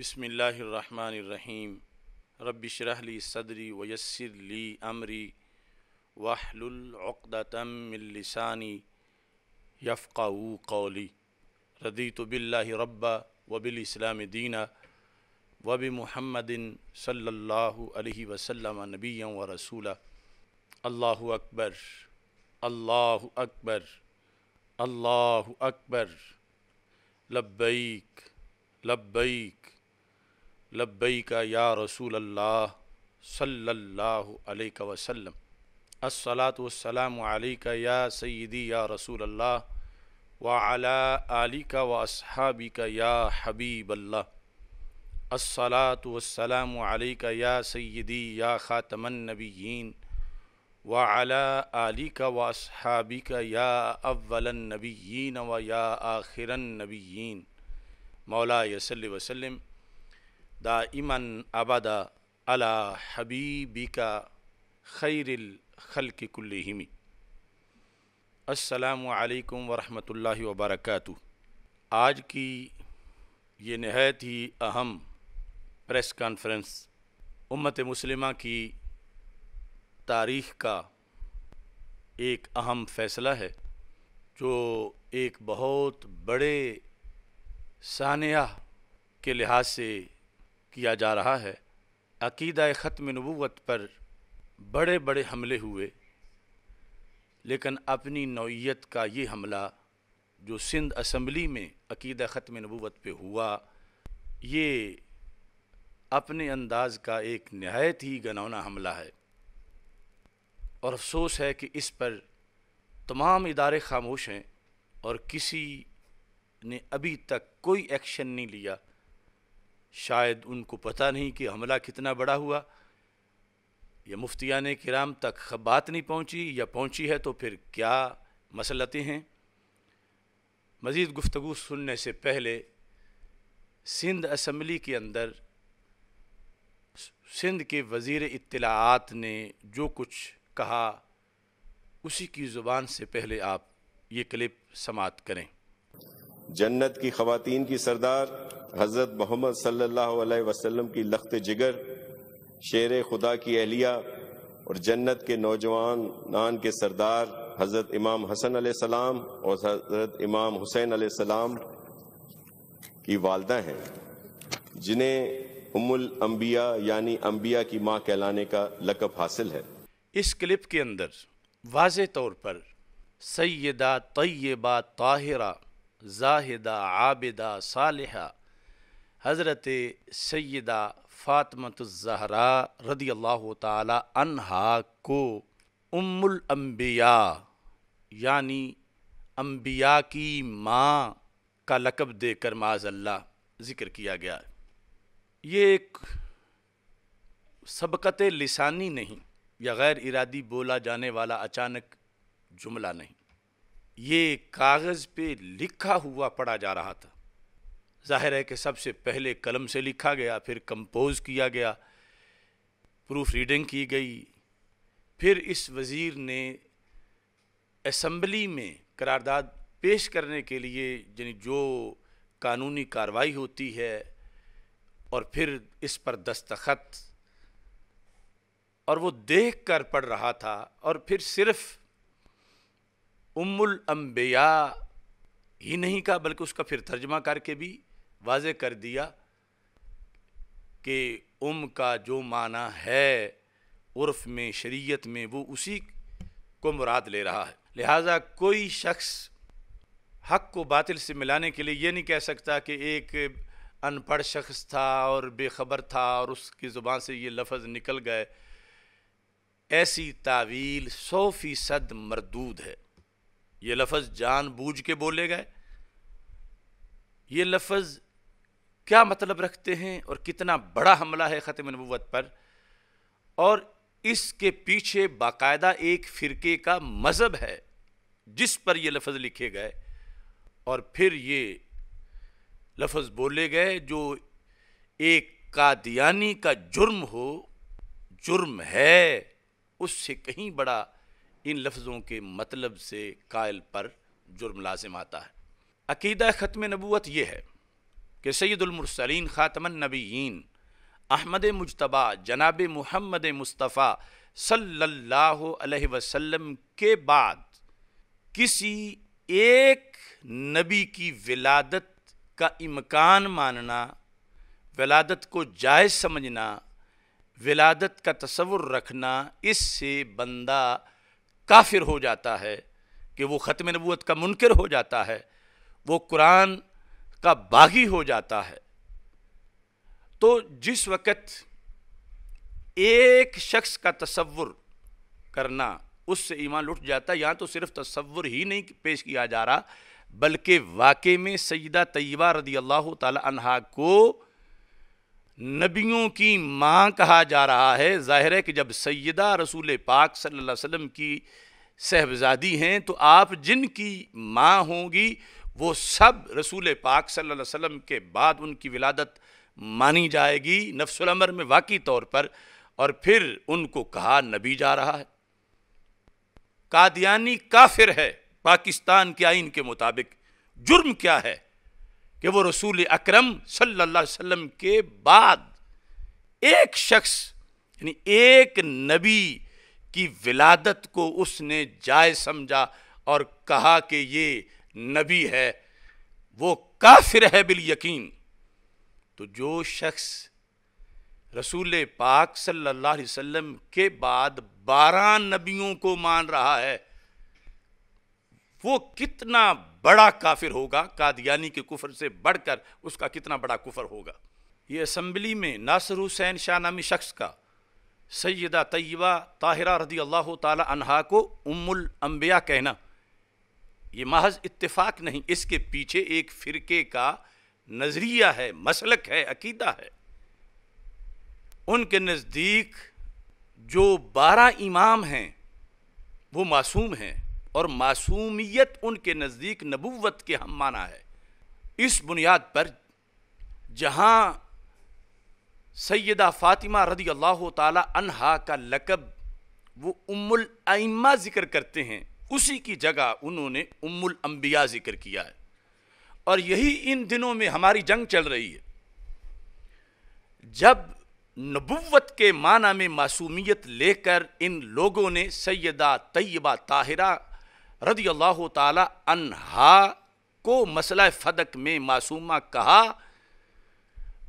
बसमीम रबशरहली सदरी वयसर ली अमरी वाहलतमिलसानी यफ़ाऊ कौली रदी तो बिल्ला रब्बा वबिलस्लाम दीना वब महमदिन सल्ला वसलम नबी व रसूला अल्लाह अकबर अल्लाह अकबर अल्लाह अकबर लब्बैक लब्बैक लब्बई का या रसूल अल्लाह सल्लल्लाहु अलैहि वसल्लम अस्सलात अलैका या सैदी या रसूल अल्लाह व अला आलिका व असहाबी का या हबीब अल्लाह अस्सलात वसलाम अलैका या सैदी या ख़ातमन नबीन व अला आलिका व का या अव्वलन नबीन व या आखिरन नबीन मौला यसल्ल वसलम दाइमन अबदा अला हबीबिका खैरिल खल की कुल्लिहिमी असलकम वरहमल वबरक आज की ये नहायत ही अहम प्रेस कॉन्फ्रेंस उम्मत मुस्लिमा की तारीख़ का एक अहम फ़ैसला है जो एक बहुत बड़े सानिया के लिहाज से किया जा रहा है अकीदा ख़त्म नबूत पर बड़े बड़े हमले हुए लेकिन अपनी नौीयत का ये हमला जो सिंध असम्बली में अकीदा ख़त्म नबूत पे हुआ ये अपने अंदाज का एक नहायत ही गनौना हमला है और अफसोस है कि इस पर तमाम इदारे खामोश हैं और किसी ने अभी तक कोई एक्शन नहीं लिया शायद उनको पता नहीं कि हमला कितना बड़ा हुआ या मुफ्तियान कराम तक बात नहीं पहुंची या पहुंची है तो फिर क्या मसलतें हैं मज़ीद गुफ्तु सुनने से पहले सिंध असम्बली के अंदर सिंध के वज़ी इतलात ने जो कुछ कहा उसी की ज़ुबान से पहले आप ये क्लिप समाप्त करें जन्नत की खातन की सरदार हज़रत मोहम्मद सल्लल्लाहु अलैहि वसल्लम की लख्त जिगर शेर खुदा की अहलिया और जन्नत के नौजवान नान के सरदार हज़रत इमाम हसन सलाम और हज़रत इमाम हुसैन सलाम की वालदा हैं जिन्हें उमुल अम्बिया यानी अम्बिया की माँ कहलाने का लकब हासिल है इस क्लिप के अंदर वाज तौर पर सैदा तय्यबा ताहिरा जाहिदा आबिदा सालहा हज़रत सैदा जहरा रदी अल्लाह तहा को अम्बिया यानी अम्बिया की माँ का लकब देकर माजल्ला ज़िक्र किया गया है ये एक सबकत लिसानी नहीं या गैर इरादी बोला जाने वाला अचानक जुमला नहीं ये कागज़ पे लिखा हुआ पढ़ा जा रहा था जाहिर है कि सबसे पहले कलम से लिखा गया फिर कंपोज़ किया गया प्रूफ रीडिंग की गई फिर इस वज़ीर ने असम्बली में करारदाद पेश करने के लिए यानी जो कानूनी कार्रवाई होती है और फिर इस पर दस्तखत और वो देख कर पढ़ रहा था और फिर सिर्फ़ उम्मुल अम्बिया ही नहीं कहा बल्कि उसका फिर तर्जमा करके भी वाज कर दिया कि उम का जो माना है उर्फ में शरीयत में वो उसी को मुराद ले रहा है लिहाजा कोई शख्स हक को बातिल से मिलाने के लिए ये नहीं कह सकता कि एक अनपढ़ शख्स था और बेखबर था और उसकी ज़ुबान से ये लफ्ज़ निकल गए ऐसी तावील सौ फ़ीसद मरदूद है ये लफज जान बूझ के बोले गए ये लफज क्या मतलब रखते हैं और कितना बड़ा हमला है ख़त्म नबूत पर और इसके पीछे बाकायदा एक फ़िरके का मज़हब है जिस पर ये लफज लिखे गए और फिर ये लफज़ बोले गए जो एक कादियानी का जुर्म हो जुर्म है उससे कहीं बड़ा इन लफ्ज़ों के मतलब से कायल पर जुर्म लाजिम आता है अकीदा ख़त्म नबूत यह है कि सैदुलमरसलिन ख़ातमनबीन अहमद मुशतबा जनाब महमद मुस्तफ़ा सल्लल्लाहु अलैहि वसल्लम के बाद किसी एक नबी की विलादत का इमकान मानना विलादत को जायज़ समझना विलादत का तस्वुर रखना इससे बंदा काफिर हो जाता है कि वो ख़त्म नबूत का मुनकर हो जाता है वो कुरान का बागी हो जाता है तो जिस वक़्त एक शख्स का तस्वुर करना उससे ईमान लुट जाता है यहाँ तो सिर्फ तस्वुर ही नहीं पेश किया जा रहा बल्कि वाकई में सईदा तय्यबा रदी अल्लाह तला को नबियों की माँ कहा जा रहा है ज़ाहिर है कि जब सैदा रसूल पाक सल्लल्लाहु अलैहि वसल्लम की सहबजादी हैं तो आप जिनकी माँ होंगी वो सब रसूल पाक सल्लल्लाहु अलैहि वसल्लम के बाद उनकी विलादत मानी जाएगी नफ्समर में वाकई तौर पर और फिर उनको कहा नबी जा रहा है कादियानी काफिर है पाकिस्तान के आइन के मुताबिक जुर्म क्या है कि वो रसूल अकरम सल्लल्लाहु अलैहि वसल्लम के बाद एक शख्स यानी एक नबी की विलादत को उसने जाय समझा और कहा कि ये नबी है वो काफिर है बिल यकीन तो जो शख्स रसूल पाक सल्लल्लाहु अलैहि वसल्लम के बाद बारह नबियों को मान रहा है वो कितना बड़ा काफिर होगा कादियानी के कुफर से बढ़कर उसका कितना बड़ा कुफर होगा ये असम्बली में नासर हुसैन शाह नामी शख्स का सैदा तय्यबा ताहिरा रदी अल्लाह तहा को उमुल अम्बिया कहना ये महज इतफाक नहीं इसके पीछे एक फ़िरके का नज़रिया है मसलक है अकीदा है उनके नज़दीक जो बारह इमाम हैं वो मासूम हैं और मासूमियत उनके नज़दीक नबूवत के हम माना है इस बुनियाद पर जहाँ सैदा फ़ातिमा रदी अल्लाह तह का लकब वो उम्मुल आइम्मा ज़िक्र करते हैं उसी की जगह उन्होंने उम्मुल अम्बिया ज़िक्र किया है और यही इन दिनों में हमारी जंग चल रही है जब नबुवत के माना में मासूमियत लेकर इन लोगों ने सैदा तयबा ताहिरा रदी अल्लाह तहा को मसला फदक में मासूमा कहा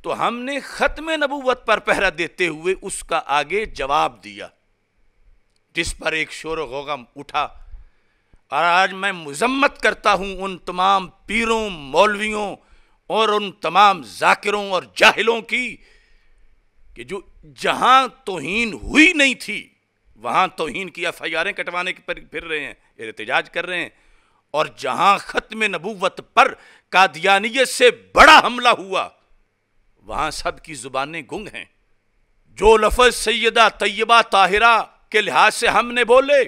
तो हमने ख़त्म नबूवत पर पहरा देते हुए उसका आगे जवाब दिया जिस पर एक शोर गम उठा और आज मैं मजम्मत करता हूं उन तमाम पीरों मौलवियों और उन तमाम जाकिरों और जाहिलों की कि जो जहां तोहन हुई नहीं थी वहां तोहन की एफ आई आरें कटवाने पर फिर रहे हैं एहतजाज कर रहे हैं और जहां ख़त्म नबूवत पर कादियानियत से बड़ा हमला हुआ वहां सब की जुबानें गुंग हैं जो लफज सैदा तैयबा ताहिरा के लिहाज से हमने बोले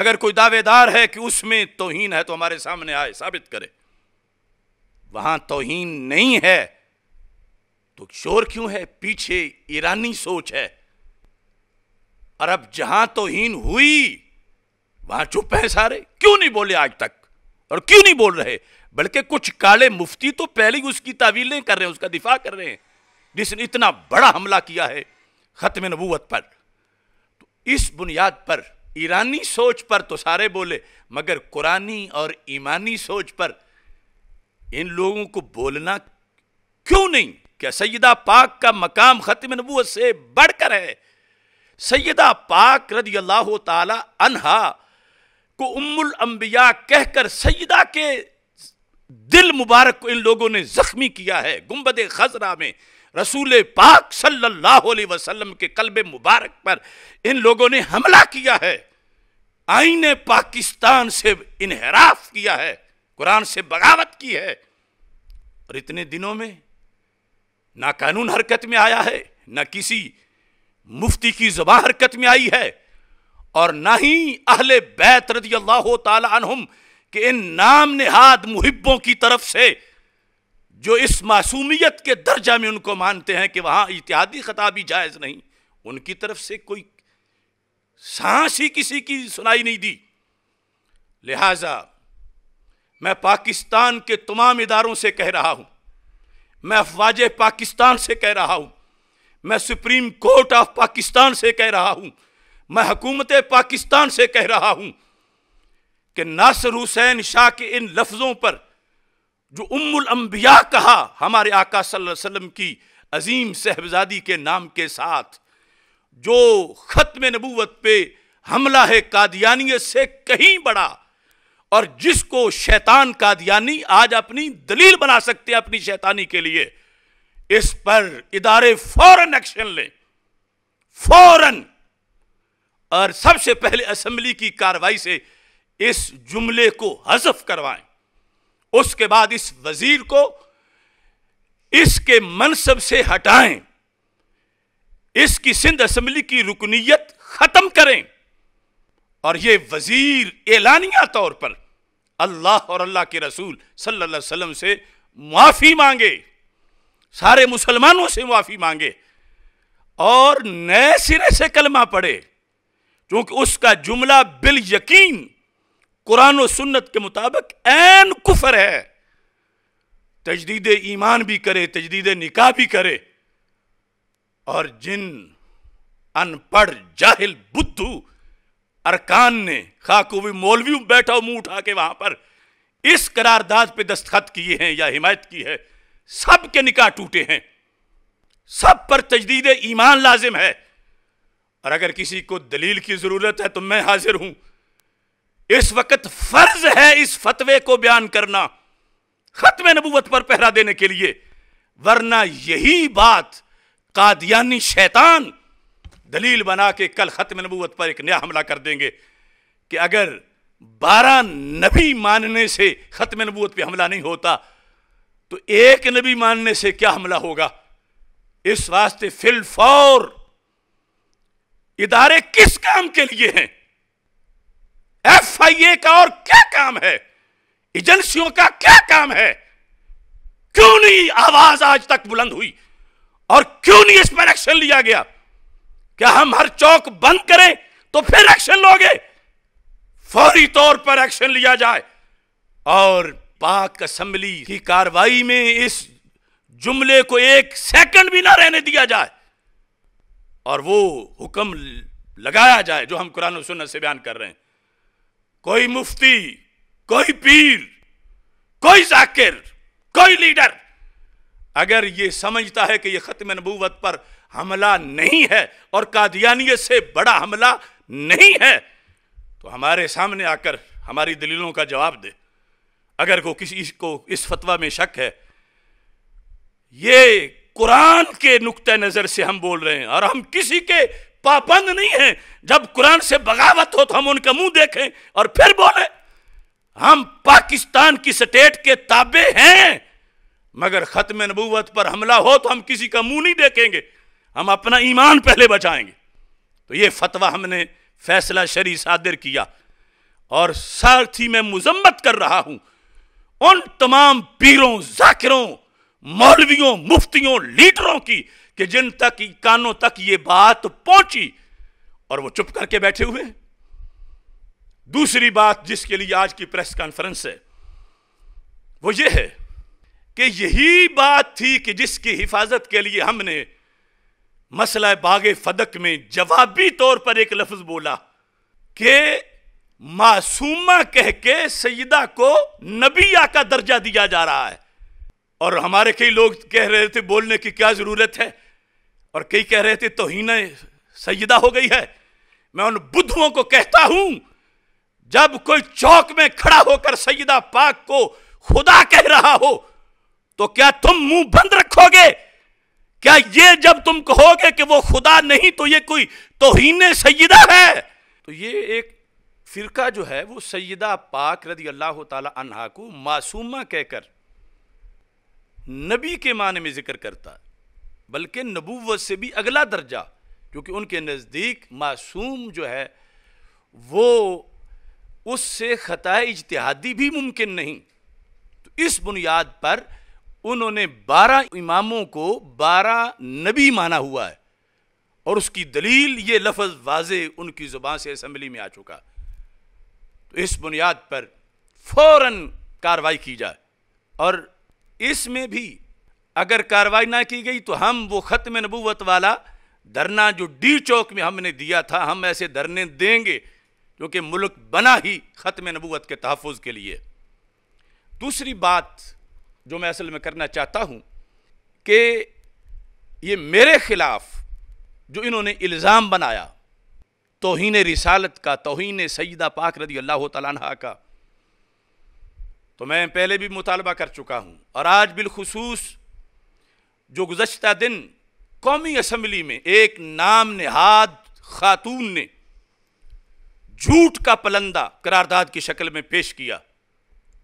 अगर कोई दावेदार है कि उसमें तोहन है तो हमारे सामने आए साबित करे वहां तोहन नहीं है तो शोर क्यों है पीछे ईरानी सोच है अरब जहां तोहन हुई वहां चुप है सारे क्यों नहीं बोले आज तक और क्यों नहीं बोल रहे बल्कि कुछ काले मुफ्ती तो पहले ही उसकी तावीलें कर रहे हैं उसका दिफा कर रहे हैं जिसने इतना बड़ा हमला किया है ख़त्म नबूत पर तो इस बुनियाद पर ईरानी सोच पर तो सारे बोले मगर कुरानी और ईमानी सोच पर इन लोगों को बोलना क्यों नहीं क्या सैदा पाक का मकाम ख़त्म नबूत से बढ़कर है सैदा पाक रदी अल्लाह तला अनहा को उम्मुल अंबिया कहकर सईदा के दिल मुबारक को इन लोगों ने जख्मी किया है गुम्बद खजरा में रसूल पाक सल्लल्लाहु अलैहि वसल्लम के कलब मुबारक पर इन लोगों ने हमला किया है आईने पाकिस्तान से इनहराफ किया है कुरान से बगावत की है और इतने दिनों में ना कानून हरकत में आया है ना किसी मुफ्ती की जबा हरकत में आई है और ना ही अहले बैत रजी अल्लाह तुम कि इन नाम नहाद मुहिब्बों की तरफ से जो इस मासूमियत के दर्जा में उनको मानते हैं कि वहां इतिहादी खताबी जायज़ नहीं उनकी तरफ से कोई सांस ही किसी की सुनाई नहीं दी लिहाजा मैं पाकिस्तान के तमाम इदारों से कह रहा हूं मैं अफवाज पाकिस्तान से कह रहा हूं मैं सुप्रीम कोर्ट ऑफ पाकिस्तान से कह रहा हूं मैं हकूमत पाकिस्तान से कह रहा हूं कि नासर हुसैन शाह के इन लफ्ज़ों पर जो उम्मुल अंबिया कहा हमारे आका वसल्लम की अजीम सहबजादी के नाम के साथ जो ख़त्म नबूवत पे हमला है कादियानियत से कहीं बड़ा और जिसको शैतान कादियानी आज अपनी दलील बना सकते हैं अपनी शैतानी के लिए इस पर इदारे फौरन एक्शन लें फौरन और सबसे पहले असेंबली की कार्रवाई से इस जुमले को हजफ करवाएं उसके बाद इस वजीर को इसके मनसब से हटाएं इसकी सिंध असेंबली की रुकनीत खत्म करें और ये वजीर एलानिया तौर पर अल्लाह और अल्लाह के रसूल सल्लल्लाहु अलैहि वसल्लम से मुआफ़ी मांगे सारे मुसलमानों से मुआफ़ी मांगे और नए सिरे से कलमा पढ़े क्योंकि उसका जुमला बिल यकीन कुरान और सुन्नत के मुताबिक एन कुफर है तजदीद ईमान भी करे तजदीद निकाह भी करे और जिन अनपढ़ जाहिल बुद्धू अरकान ने खा भी मौलवी बैठा मुंह उठा के वहां पर इस करारदाद पे दस्तखत किए हैं या हिमायत की है सब के निकाह टूटे हैं सब पर तजदीद ईमान लाजिम है और अगर किसी को दलील की जरूरत है तो मैं हाजिर हूं इस वक्त फर्ज है इस फतवे को बयान करना खत्म नबूवत पर पहरा देने के लिए वरना यही बात कादियानी शैतान दलील बना के कल खत्म नबूवत पर एक नया हमला कर देंगे कि अगर बारह नबी मानने से खत्म नबूत पे हमला नहीं होता तो एक नबी मानने से क्या हमला होगा इस वास्ते फिल फौर इदारे किस काम के लिए हैं एफ आई ए का और क्या काम है एजेंसियों का क्या काम है क्यों नहीं आवाज आज तक बुलंद हुई और क्यों नहीं इस पर एक्शन लिया गया क्या हम हर चौक बंद करें तो फिर एक्शन लोगे फौरी तौर पर एक्शन लिया जाए और पाक असम्बली की कार्रवाई में इस जुमले को एक सेकंड भी ना रहने दिया जाए और वो हुक्म लगाया जाए जो हम कुरान सुन्नत से बयान कर रहे हैं कोई मुफ्ती कोई पीर कोई जाकिर कोई लीडर अगर ये समझता है कि ये ख़त्म नबूवत पर हमला नहीं है और कादियानियत से बड़ा हमला नहीं है तो हमारे सामने आकर हमारी दलीलों का जवाब दे अगर को किसी को इस फतवा में शक है ये कुरान के नुक़ नज़र से हम बोल रहे हैं और हम किसी के पाबंद नहीं हैं जब कुरान से बगावत हो तो हम उनका मुंह देखें और फिर बोले हम पाकिस्तान की स्टेट के ताबे हैं मगर ख़त्म नबूवत पर हमला हो तो हम किसी का मुंह नहीं देखेंगे हम अपना ईमान पहले बचाएंगे तो ये फतवा हमने फैसला शरी सादिर किया और साथ ही मैं मुजम्मत कर रहा हूं उन तमाम पीरों जाकिरों मौलवियों मुफ्तियों लीडरों की कि जिन तक कानों तक ये बात पहुंची और वो चुप करके बैठे हुए दूसरी बात जिसके लिए आज की प्रेस कॉन्फ्रेंस है वो ये है कि यही बात थी कि जिसकी हिफाजत के लिए हमने मसला बाग फदक में जवाबी तौर पर एक लफ्ज बोला कि मासूमा कह के सईदा को नबिया का दर्जा दिया जा रहा है और हमारे कई लोग कह रहे थे बोलने की क्या ज़रूरत है और कई कह रहे थे तोहन सजदा हो गई है मैं उन बुद्धुओं को कहता हूं जब कोई चौक में खड़ा होकर सईदा पाक को खुदा कह रहा हो तो क्या तुम मुंह बंद रखोगे क्या ये जब तुम कहोगे कि वो खुदा नहीं तो ये कोई तोहन सईदा है तो ये एक फिरका जो है वो सईदा पाक रदी अल्लाह तला को मासूमा कहकर नबी के माने में जिक्र करता है बल्कि नबूवत से भी अगला दर्जा क्योंकि उनके नज़दीक मासूम जो है वो उससे ख़ता इजतहादी भी मुमकिन नहीं तो इस बुनियाद पर उन्होंने बारह इमामों को बारह नबी माना हुआ है और उसकी दलील ये लफज वाज उनकी ज़ुबान से असम्बली में आ चुका तो इस बुनियाद पर फौरन कार्रवाई की जाए और इसमें भी अगर कार्रवाई ना की गई तो हम वो ख़त्म नबूवत वाला धरना जो डी चौक में हमने दिया था हम ऐसे धरने देंगे क्योंकि मुल्क बना ही ख़त्म नबूत के तहफ़ के लिए दूसरी बात जो मैं असल में करना चाहता हूँ कि ये मेरे ख़िलाफ़ जो इन्होंने इल्ज़ाम बनाया तोहन रिसालत का तोहन सईदा पाक रदी अल्लाह तला का तो मैं पहले भी मुतालबा कर चुका हूँ और आज बिलखसूस जो गुज्त दिन कौमी असम्बली में एक नाम नहाद खातून ने झूठ का पलंदा करारदाद की शक्ल में पेश किया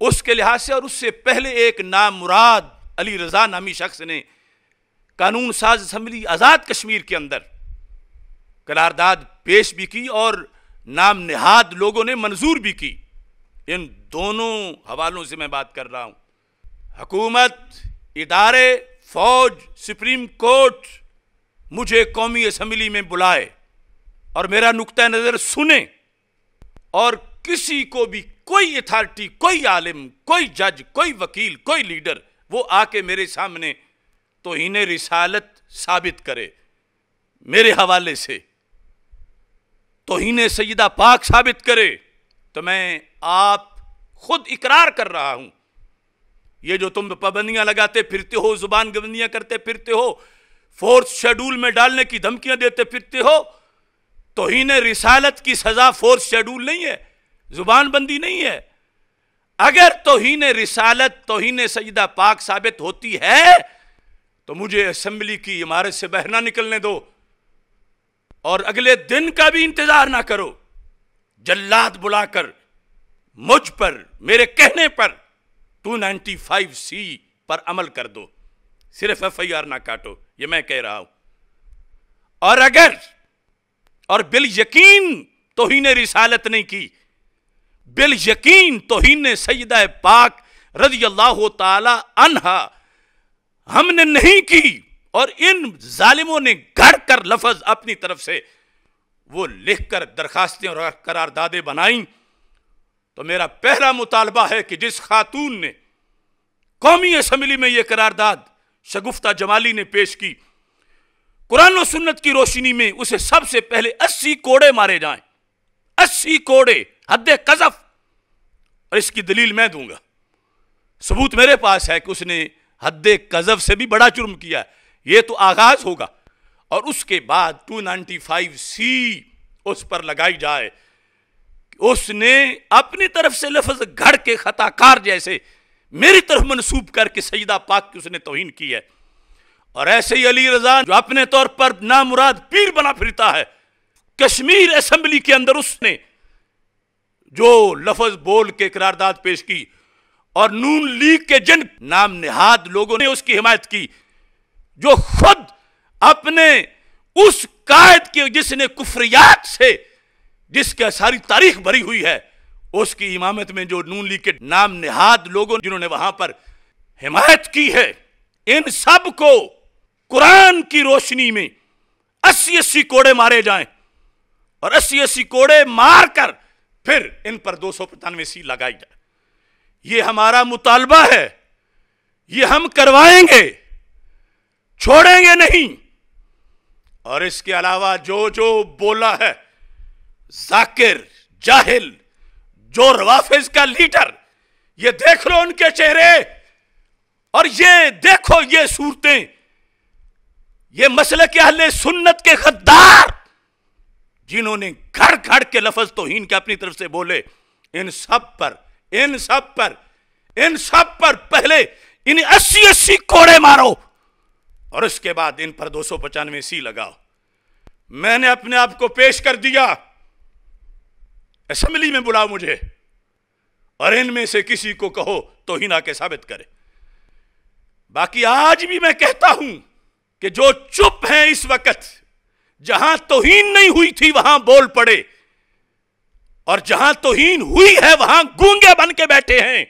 उसके लिहाज से और उससे पहले एक नाम मुराद अली रजा नामी शख्स ने कानून साज असम्बली आज़ाद कश्मीर के अंदर करारदाद पेश भी की और नाम नहाद लोगों ने मंजूर भी की इन दोनों हवालों से मैं बात कर रहा हूं हकूमत इदारे फौज सुप्रीम कोर्ट मुझे कौमी असम्बली में बुलाए और मेरा नुकता नज़र सुने और किसी को भी कोई अथॉरिटी कोई आलिम कोई जज कोई वकील कोई लीडर वो आके मेरे सामने तो इन्हें रिसालत साबित करे मेरे हवाले से तो इन्हें सईदा पाक साबित करे तो मैं आप खुद इकरार कर रहा हूं ये जो तुम पाबंदियां लगाते फिरते हो जुबान गबंदियां करते फिरते हो फोर्थ शेड्यूल में डालने की धमकियां देते फिरते हो तो इन रिसालत की सजा फोर्थ शेड्यूल नहीं है जुबान बंदी नहीं है अगर तोहन रिसालत तोहन सईदा पाक साबित होती है तो मुझे असम्बली की इमारत से बहना निकलने दो और अगले दिन का भी इंतजार ना करो जल्लाद बुलाकर मुझ पर मेरे कहने पर 295 सी पर अमल कर दो सिर्फ एफ आई आर ना काटो ये मैं कह रहा हूं और अगर और बिल यकीन तो ही ने रिसालत नहीं की बिल यकीन ने सईद पाक रजी अल्लाह तहा हमने नहीं की और इन जालिमों ने घर कर लफज अपनी तरफ से वो लिख कर दरखास्तें और करारदादें बनाई तो मेरा पहला मुतालबा है कि जिस खातून ने कौमी असम्बली में यह करारदाद शगुफ्ता जमाली ने पेश की कुरान और सुन्नत की रोशनी में उसे सबसे पहले अस्सी कोड़े मारे जाएं अस्सी कोड़े हद कजफ और इसकी दलील मैं दूंगा सबूत मेरे पास है कि उसने हद कजफ से भी बड़ा जुर्म किया यह तो आगाज होगा और उसके बाद 295 सी उस पर लगाई जाए उसने अपनी तरफ से लफज घड़ के खताकार जैसे मेरी तरफ मनसूब करके सईदा पाक की उसने तोहिन की है और ऐसे ही अली रजा जो अपने तौर पर नामुराद पीर बना फिरता है कश्मीर असेंबली के अंदर उसने जो लफज बोल के करारदाद पेश की और नून लीग के जिन नाम निहाद लोगों ने उसकी हिमायत की जो खुद अपने उस कायद के जिसने कुफरियात से जिसके सारी तारीख भरी हुई है उसकी इमामत में जो नून लीग के नाम निहाद लोगों जिन्होंने वहां पर हिमायत की है इन सब को कुरान की रोशनी में अस्सी अस्सी कोड़े मारे जाएं और अस्सी अस्सी कोड़े मारकर फिर इन पर दो सौ पचानवे सी लगाई जाए ये हमारा मुतालबा है ये हम करवाएंगे छोड़ेंगे नहीं और इसके अलावा जो जो बोला है जाकिर जाहिल जो रवाफिज का लीडर ये देख लो उनके चेहरे और ये देखो ये सूरतें ये मसले के अहले सुन्नत के गद्दार जिन्होंने घर घर के लफज हीन के अपनी तरफ से बोले इन सब पर इन सब पर इन सब पर पहले इन अस्सी अस्सी कोड़े मारो और उसके बाद इन पर दो सौ पचानवे सी लगाओ मैंने अपने आप को पेश कर दिया असेंबली में बुलाओ मुझे और इनमें से किसी को कहो तो ही ना के साबित करे बाकी आज भी मैं कहता हूं कि जो चुप हैं इस वक्त जहां तोहीन नहीं हुई थी वहां बोल पड़े और जहां तोहीन हुई है वहां गूंगे बन के बैठे हैं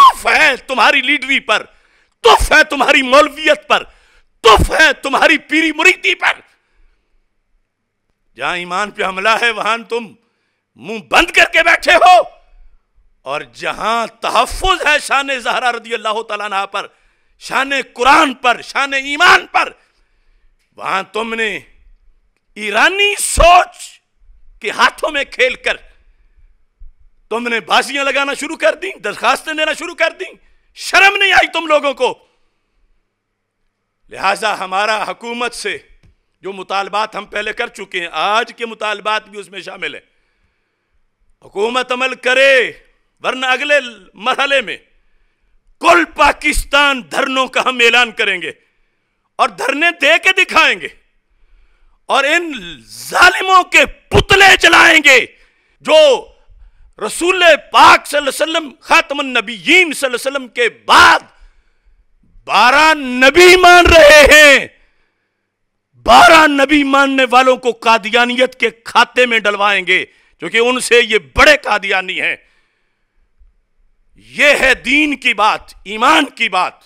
तुफ है तुम्हारी लीडरी पर तुफ है तुम्हारी मौलवियत पर तुफ है तुम्हारी पीरी मुरीदी पर जहां ईमान पे हमला है वहां तुम मुंह बंद करके बैठे हो और जहां तहफुज है शान जहरा रदी अल्लाह तला पर शान कुरान पर शान ईमान पर वहां तुमने ईरानी सोच के हाथों में खेल कर तुमने बाजियां लगाना शुरू कर दी दरखास्तें देना शुरू कर दी शर्म नहीं आई तुम लोगों को लिहाजा हमारा हकूमत से जो मुतालबात हम पहले कर चुके हैं आज के मुतालबात भी उसमें शामिल हैं हुकूमत अमल करे वरना अगले मरहले में कुल पाकिस्तान धरनों का हम ऐलान करेंगे और धरने दे के दिखाएंगे और इन जालिमों के पुतले चलाएंगे जो रसूल पाक सल्लल्लाहु अलैहि वसल्लम खातमन नबीन सल्लल्लाहु अलैहि वसल्लम के बाद बारह नबी मान रहे हैं बारह नबी मानने वालों को कादियानियत के खाते में डलवाएंगे क्योंकि उनसे ये बड़े कादियानी हैं ये है दीन की बात ईमान की बात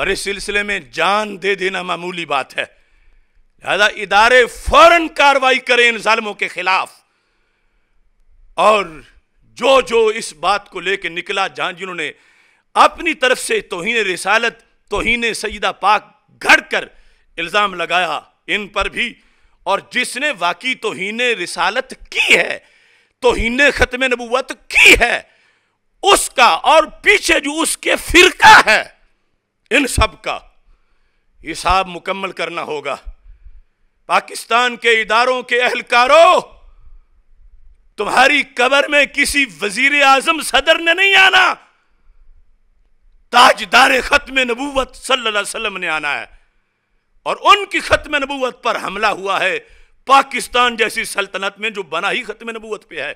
और इस सिलसिले में जान दे देना मामूली बात है लिहाजा इदारे फौरन कार्रवाई करें इन जालमों के खिलाफ और जो जो इस बात को लेकर निकला जहां जिन्होंने अपनी तरफ से तोहन रिसालत तोहन सईदा पाक घड़ कर इल्ज़ाम लगाया इन पर भी और जिसने वाकई तोहन रिसालत की है तोहन ख़त्म नबूत की है उसका और पीछे जो उसके फिरका है इन सब का हिसाब मुकम्मल करना होगा पाकिस्तान के इदारों के अहलकारों तुम्हारी कबर में किसी वजीर आजम सदर ने नहीं आना ताजदार ख़त्म नबूवत सल्ला ने आना है और उनकी ख़त्म नबूत पर हमला हुआ है पाकिस्तान जैसी सल्तनत में जो बना ही ख़त्म नबूत पे है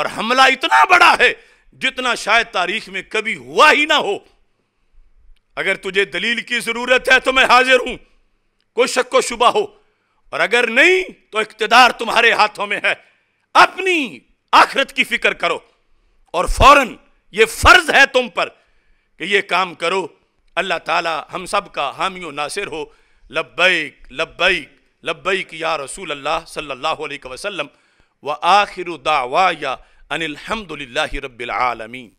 और हमला इतना बड़ा है जितना शायद तारीख में कभी हुआ ही ना हो अगर तुझे दलील की ज़रूरत है तो मैं हाजिर हूं कोई शक को शुबा हो और अगर नहीं तो इकतदार तुम्हारे हाथों में है अपनी आखिरत की फिक्र करो और फौरन ये फर्ज है तुम पर कि ये काम करो अल्लाह ताला हम सब का हामी नासिर हो लब्बैक लब्बैक लब्बैक या रसूल अल्लाह सल्लल्लाहु अलैहि वसल्लम व आखिर दावा या अनिलहमदिल्ला रबालमीन